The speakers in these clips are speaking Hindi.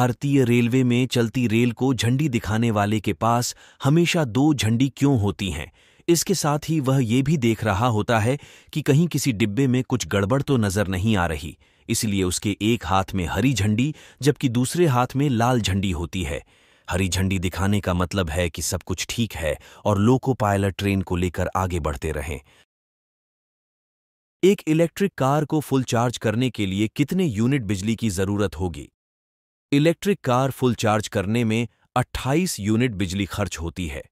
भारतीय रेलवे में चलती रेल को झंडी दिखाने वाले के पास हमेशा दो झंडी क्यों होती हैं इसके साथ ही वह ये भी देख रहा होता है कि कहीं किसी डिब्बे में कुछ गड़बड़ तो नजर नहीं आ रही इसलिए उसके एक हाथ में हरी झंडी जबकि दूसरे हाथ में लाल झंडी होती है हरी झंडी दिखाने का मतलब है कि सब कुछ ठीक है और लोको पायलट ट्रेन को लेकर आगे बढ़ते रहें एक इलेक्ट्रिक कार को फुल चार्ज करने के लिए कितने यूनिट बिजली की जरूरत होगी इलेक्ट्रिक कार फुल चार्ज करने में 28 यूनिट बिजली खर्च होती है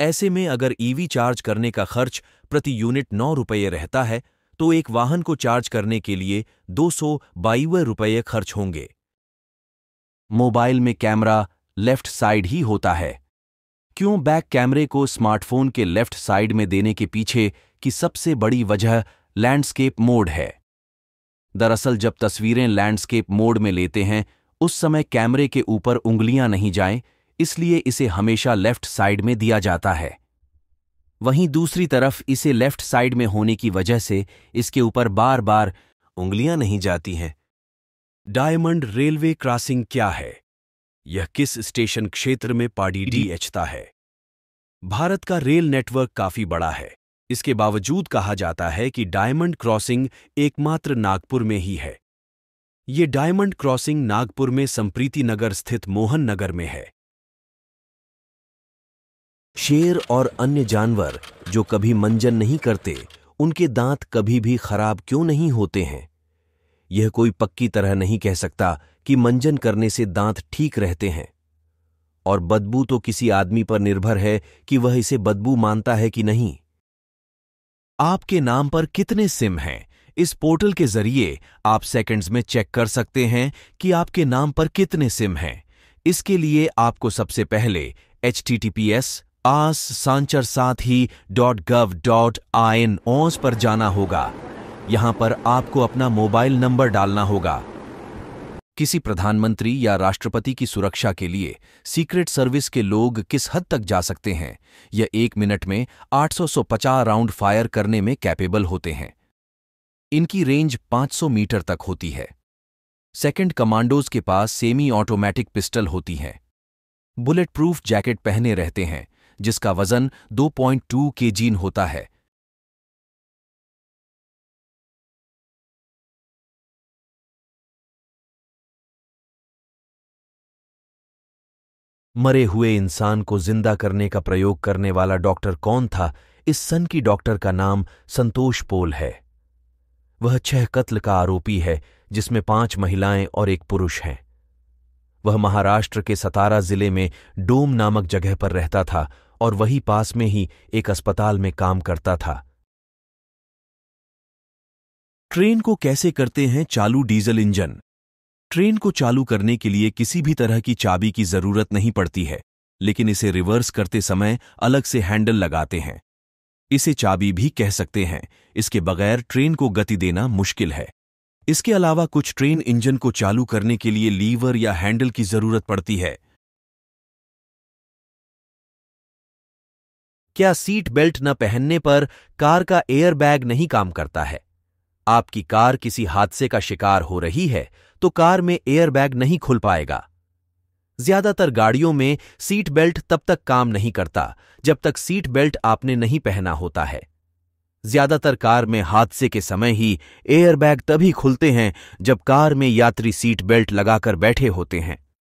ऐसे में अगर ईवी e चार्ज करने का खर्च प्रति यूनिट नौ रुपये रहता है तो एक वाहन को चार्ज करने के लिए दो सौ रुपये खर्च होंगे मोबाइल में कैमरा लेफ्ट साइड ही होता है क्यों बैक कैमरे को स्मार्टफोन के लेफ्ट साइड में देने के पीछे की सबसे बड़ी वजह लैंडस्केप मोड है दरअसल जब तस्वीरें लैंडस्केप मोड में लेते हैं उस समय कैमरे के ऊपर उंगलियां नहीं जाएं, इसलिए इसे हमेशा लेफ्ट साइड में दिया जाता है वहीं दूसरी तरफ इसे लेफ्ट साइड में होने की वजह से इसके ऊपर बार बार उंगलियां नहीं जाती हैं डायमंड रेलवे क्रॉसिंग क्या है यह किस स्टेशन क्षेत्र में पाडी डी एचता है भारत का रेल नेटवर्क काफी बड़ा है इसके बावजूद कहा जाता है कि डायमंड क्रॉसिंग एकमात्र नागपुर में ही है ये डायमंड क्रॉसिंग नागपुर में संप्रीति नगर स्थित मोहन नगर में है शेर और अन्य जानवर जो कभी मंजन नहीं करते उनके दांत कभी भी खराब क्यों नहीं होते हैं यह कोई पक्की तरह नहीं कह सकता कि मंजन करने से दांत ठीक रहते हैं और बदबू तो किसी आदमी पर निर्भर है कि वह इसे बदबू मानता है कि नहीं आपके नाम पर कितने सिम हैं इस पोर्टल के जरिए आप सेकंड्स में चेक कर सकते हैं कि आपके नाम पर कितने सिम हैं इसके लिए आपको सबसे पहले H T T P S आस सांचर साथ ही dot gov dot I N ओस पर जाना होगा यहां पर आपको अपना मोबाइल नंबर डालना होगा किसी प्रधानमंत्री या राष्ट्रपति की सुरक्षा के लिए सीक्रेट सर्विस के लोग किस हद तक जा सकते हैं यह एक मिनट में 850 राउंड फायर करने में कैपेबल होते हैं इनकी रेंज 500 मीटर तक होती है सेकंड कमांडोज के पास सेमी ऑटोमैटिक पिस्टल होती हैं बुलेट प्रूफ जैकेट पहने रहते हैं जिसका वजन 2.2 पॉइंट केजीन होता है मरे हुए इंसान को जिंदा करने का प्रयोग करने वाला डॉक्टर कौन था इस सन की डॉक्टर का नाम संतोष पोल है वह छह कत्ल का आरोपी है जिसमें पांच महिलाएं और एक पुरुष हैं वह महाराष्ट्र के सतारा जिले में डोम नामक जगह पर रहता था और वही पास में ही एक अस्पताल में काम करता था ट्रेन को कैसे करते हैं चालू डीजल इंजन ट्रेन को चालू करने के लिए किसी भी तरह की चाबी की जरूरत नहीं पड़ती है लेकिन इसे रिवर्स करते समय अलग से हैंडल लगाते हैं इसे चाबी भी कह सकते हैं इसके बगैर ट्रेन को गति देना मुश्किल है इसके अलावा कुछ ट्रेन इंजन को चालू करने के लिए लीवर या हैंडल की जरूरत पड़ती है क्या सीट बेल्ट न पहनने पर कार का एयरबैग नहीं काम करता है आपकी कार किसी हादसे का शिकार हो रही है तो कार में एयरबैग नहीं खुल पाएगा ज्यादातर गाड़ियों में सीट बेल्ट तब तक काम नहीं करता जब तक सीट बेल्ट आपने नहीं पहना होता है ज्यादातर कार में हादसे के समय ही एयरबैग तभी खुलते हैं जब कार में यात्री सीट बेल्ट लगाकर बैठे होते हैं